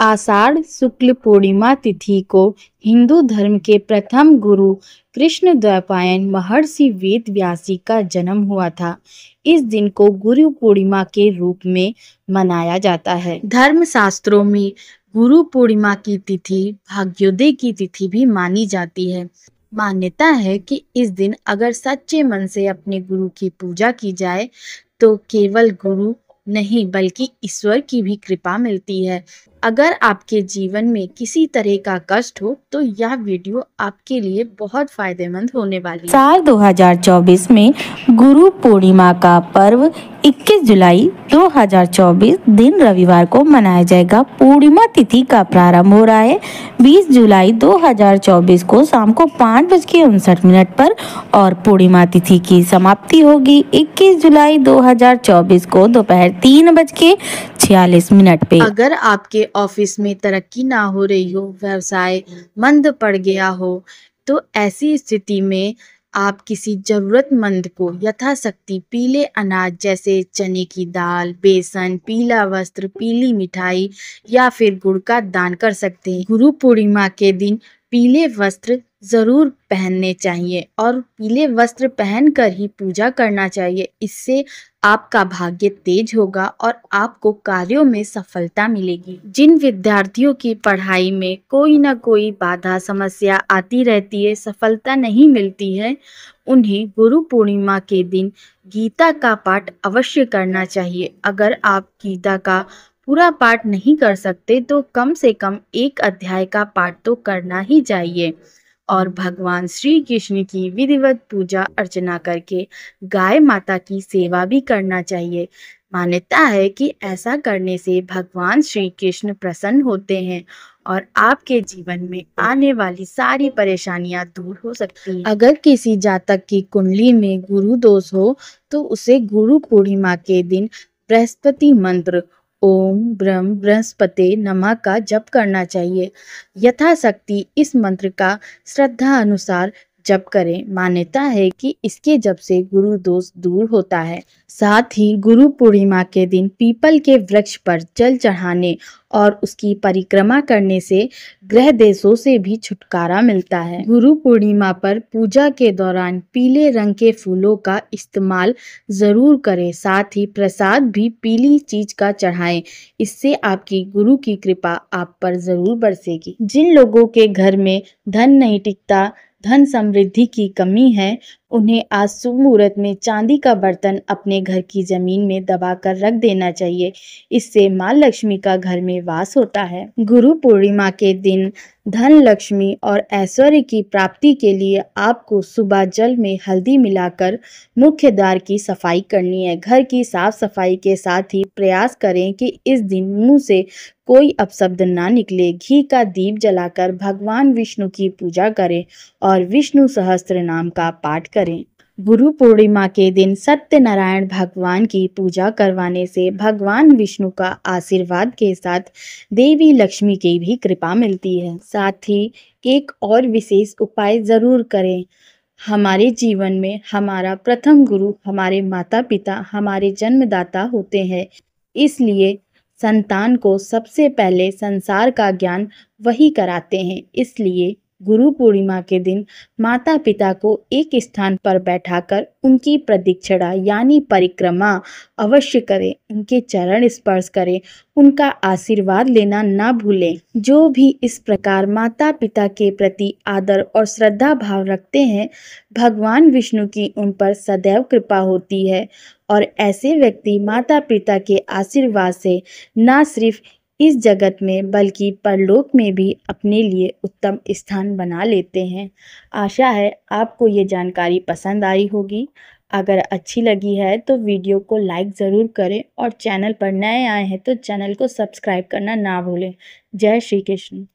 आषाढ़ शुक्ल पूर्णिमा तिथि को हिंदू धर्म के प्रथम गुरु कृष्ण द्वैपायन महर्षि वेद व्यासी का जन्म हुआ था इस दिन को गुरु पूर्णिमा के रूप में मनाया जाता है धर्म शास्त्रों में गुरु पूर्णिमा की तिथि भाग्योदय की तिथि भी मानी जाती है मान्यता है कि इस दिन अगर सच्चे मन से अपने गुरु की पूजा की जाए तो केवल गुरु नहीं बल्कि ईश्वर की भी कृपा मिलती है अगर आपके जीवन में किसी तरह का कष्ट हो तो यह वीडियो आपके लिए बहुत फायदेमंद होने वाली साल 2024 में गुरु पूर्णिमा का पर्व 21 जुलाई 2024 दिन रविवार को मनाया जाएगा पूर्णिमा तिथि का प्रारंभ हो रहा है 20 जुलाई 2024 को शाम को पाँच बज के उनसठ मिनट पर और पूर्णिमा तिथि की समाप्ति होगी 21 जुलाई 2024 को दोपहर तीन बज के छियालीस मिनट पे अगर आपके ऑफिस में तरक्की ना हो रही हो व्यवसाय मंद पड़ गया हो तो ऐसी स्थिति में आप किसी ज़रूरतमंद को यथाशक्ति पीले अनाज जैसे चने की दाल बेसन पीला वस्त्र पीली मिठाई या फिर गुड़ का दान कर सकते हैं गुरु पूर्णिमा के दिन पीले वस्त्र ज़रूर पहनने चाहिए और पीले वस्त्र पहनकर ही पूजा करना चाहिए इससे आपका भाग्य तेज होगा और आपको कार्यों में सफलता मिलेगी जिन विद्यार्थियों की पढ़ाई में कोई ना कोई बाधा समस्या आती रहती है सफलता नहीं मिलती है उन्हें गुरु पूर्णिमा के दिन गीता का पाठ अवश्य करना चाहिए अगर आप गीता का पूरा पाठ नहीं कर सकते तो कम से कम एक अध्याय का पाठ तो करना ही चाहिए और भगवान श्री कृष्ण की विधिवत पूजा अर्चना करके गाय माता की सेवा भी करना चाहिए मान्यता है कि ऐसा करने से भगवान श्री कृष्ण प्रसन्न होते हैं और आपके जीवन में आने वाली सारी परेशानियां दूर हो सकती हैं। अगर किसी जातक की कुंडली में गुरु दोष हो तो उसे गुरु पूर्णिमा के दिन बृहस्पति मंत्र ओम ब्रह्म बृहस्पति नमः का जप करना चाहिए यथाशक्ति इस मंत्र का श्रद्धा अनुसार जप करें मान्यता है कि इसके जप से गुरु दोष दूर होता है साथ ही गुरु पूर्णिमा के दिन पीपल के वृक्ष पर जल चढ़ाने और उसकी परिक्रमा करने से ग्रह देशों से भी छुटकारा मिलता है गुरु पूर्णिमा पर पूजा के दौरान पीले रंग के फूलों का इस्तेमाल जरूर करें साथ ही प्रसाद भी पीली चीज का चढ़ाएं इससे आपकी गुरु की कृपा आप पर जरूर बरसेगी जिन लोगों के घर में धन नहीं टिकता धन समृद्धि की कमी है उन्हें आज शुभ मुहूर्त में चांदी का बर्तन अपने घर की जमीन में दबाकर रख देना चाहिए इससे माँ लक्ष्मी का घर में वास होता है गुरु पूर्णिमा के दिन धन लक्ष्मी और ऐश्वर्य की प्राप्ति के लिए आपको सुबह जल में हल्दी मिलाकर मुख्य द्वार की सफाई करनी है घर की साफ सफाई के साथ ही प्रयास करें कि इस दिन मुंह से कोई अपशब्द ना निकले घी का दीप जलाकर भगवान विष्णु की पूजा करें और विष्णु सहस्त्र नाम का पाठ करें गुरु पूर्णिमा के दिन सत्यनारायण भगवान की पूजा करवाने से भगवान विष्णु का आशीर्वाद के साथ देवी लक्ष्मी की भी कृपा मिलती है साथ ही एक और विशेष उपाय ज़रूर करें हमारे जीवन में हमारा प्रथम गुरु हमारे माता पिता हमारे जन्मदाता होते हैं इसलिए संतान को सबसे पहले संसार का ज्ञान वही कराते हैं इसलिए गुरु पूर्णिमा के दिन माता पिता को एक स्थान पर बैठाकर उनकी प्रदीक्षणा यानी परिक्रमा अवश्य करें उनके चरण स्पर्श करें उनका आशीर्वाद लेना ना भूलें जो भी इस प्रकार माता पिता के प्रति आदर और श्रद्धा भाव रखते हैं भगवान विष्णु की उन पर सदैव कृपा होती है और ऐसे व्यक्ति माता पिता के आशीर्वाद से ना सिर्फ इस जगत में बल्कि परलोक में भी अपने लिए उत्तम स्थान बना लेते हैं आशा है आपको ये जानकारी पसंद आई होगी अगर अच्छी लगी है तो वीडियो को लाइक ज़रूर करें और चैनल पर नए आए हैं तो चैनल को सब्सक्राइब करना ना भूलें जय श्री कृष्ण